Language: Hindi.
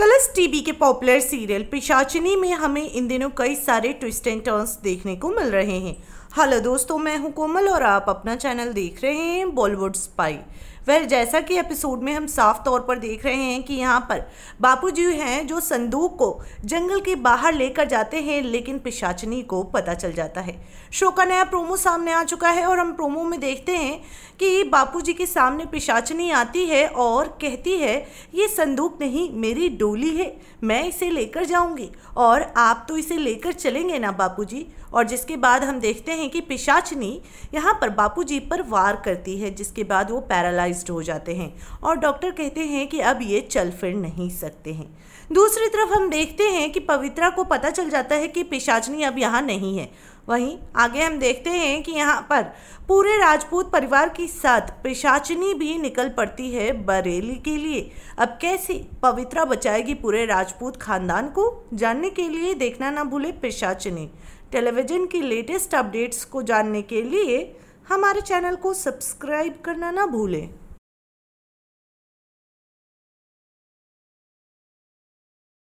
कलर्स टीवी के पॉपुलर सीरियल पिशाचिनी में हमें इन दिनों कई सारे ट्विस्ट एंड टर्न्स देखने को मिल रहे हैं हेलो दोस्तों मैं हूं कोमल और आप अपना चैनल देख रहे हैं बॉलीवुड स्पाई वह जैसा कि एपिसोड में हम साफ तौर पर देख रहे हैं कि यहाँ पर बापूजी हैं जो संदूक को जंगल के बाहर लेकर जाते हैं लेकिन पिशाचनी को पता चल जाता है शो का नया प्रोमो सामने आ चुका है और हम प्रोमो में देखते हैं कि जी के सामने पिशाचनी आती है और कहती है ये संदूक नहीं मेरी डोली है मैं इसे लेकर जाऊंगी और आप तो इसे लेकर चलेंगे ना बापूजी और जिसके बाद हम देखते हैं कि पिशाचनी यहाँ पर बापूजी पर वार करती है जिसके बाद वो पैरालाइज पैरालाइज्ड हो जाते हैं और डॉक्टर कहते हैं कि अब ये चल फिर नहीं सकते हैं दूसरी तरफ हम देखते हैं कि पवित्रा को पता चल जाता है कि पिशाचनी अब यहाँ नहीं है वहीं आगे हम देखते हैं कि यहाँ पर पूरे राजपूत परिवार के साथ पिशाचनी भी निकल पड़ती है बरेली के लिए अब कैसे पवित्रा बचाएगी पूरे राजपूत खानदान को जानने के लिए देखना ना भूले पिशाचनी टेलीविज़न की लेटेस्ट अपडेट्स को जानने के लिए हमारे चैनल को सब्सक्राइब करना ना भूलें